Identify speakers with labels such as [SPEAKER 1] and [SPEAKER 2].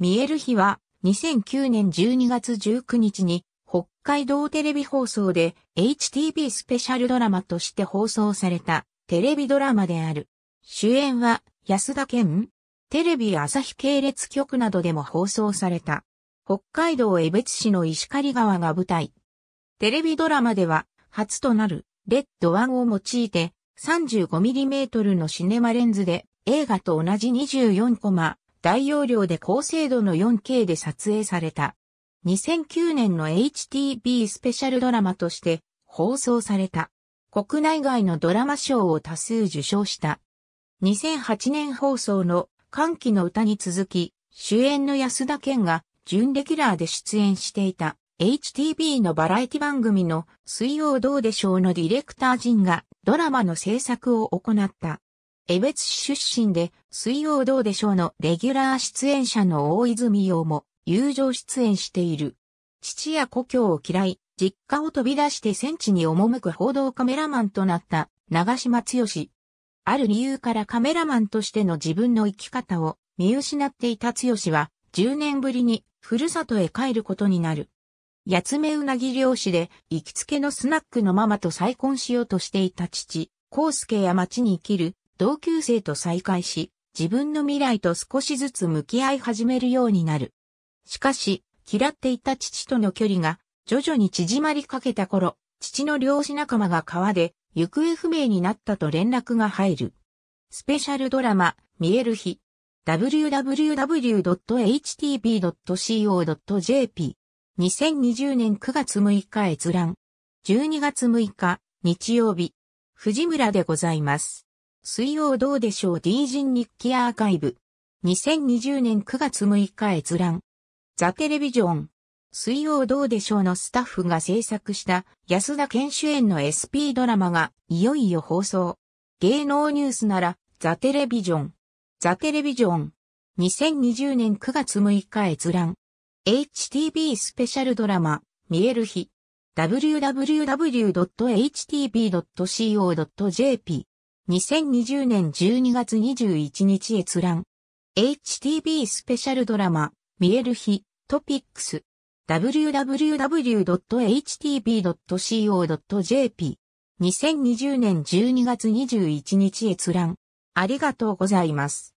[SPEAKER 1] 見える日は2009年12月19日に北海道テレビ放送で HTV スペシャルドラマとして放送されたテレビドラマである。主演は安田健テレビ朝日系列局などでも放送された。北海道江別市の石狩川が舞台。テレビドラマでは初となるレッドワンを用いて 35mm のシネマレンズで映画と同じ24コマ大容量で高精度の 4K で撮影された。2009年の HTB スペシャルドラマとして放送された。国内外のドラマ賞を多数受賞した。2008年放送の歓喜の歌に続き、主演の安田健が準レギュラーで出演していた HTB のバラエティ番組の水曜どうでしょうのディレクター陣がドラマの制作を行った。江別市出身で、水曜どうでしょうのレギュラー出演者の大泉洋も、友情出演している。父や故郷を嫌い、実家を飛び出して戦地に赴く報道カメラマンとなった長島剛。ある理由からカメラマンとしての自分の生き方を見失っていた剛は10年ぶりにふるさとへ帰ることになる。八つ目うなぎ漁師で行きつけのスナックのママと再婚しようとしていた父、康介や町に生きる同級生と再会し、自分の未来と少しずつ向き合い始めるようになる。しかし、嫌っていた父との距離が徐々に縮まりかけた頃、父の漁師仲間が川で行方不明になったと連絡が入る。スペシャルドラマ、見える日。www.htb.co.jp。2020年9月6日閲覧。12月6日、日曜日。藤村でございます。水曜どうでしょう D 人日記アーカイブ。2020年9月6日閲覧。ザ・テレビジョン。水曜どうでしょうのスタッフが制作した安田健主演の SP ドラマがいよいよ放送。芸能ニュースならザ・テレビジョン。ザ・テレビジョン。2020年9月6日閲覧。HTB スペシャルドラマ、見える日。www.htb.co.jp 2020年12月21日閲覧。HTB スペシャルドラマ、見える日、トピックス。www.htb.co.jp。2020年12月21日閲覧。ありがとうございます。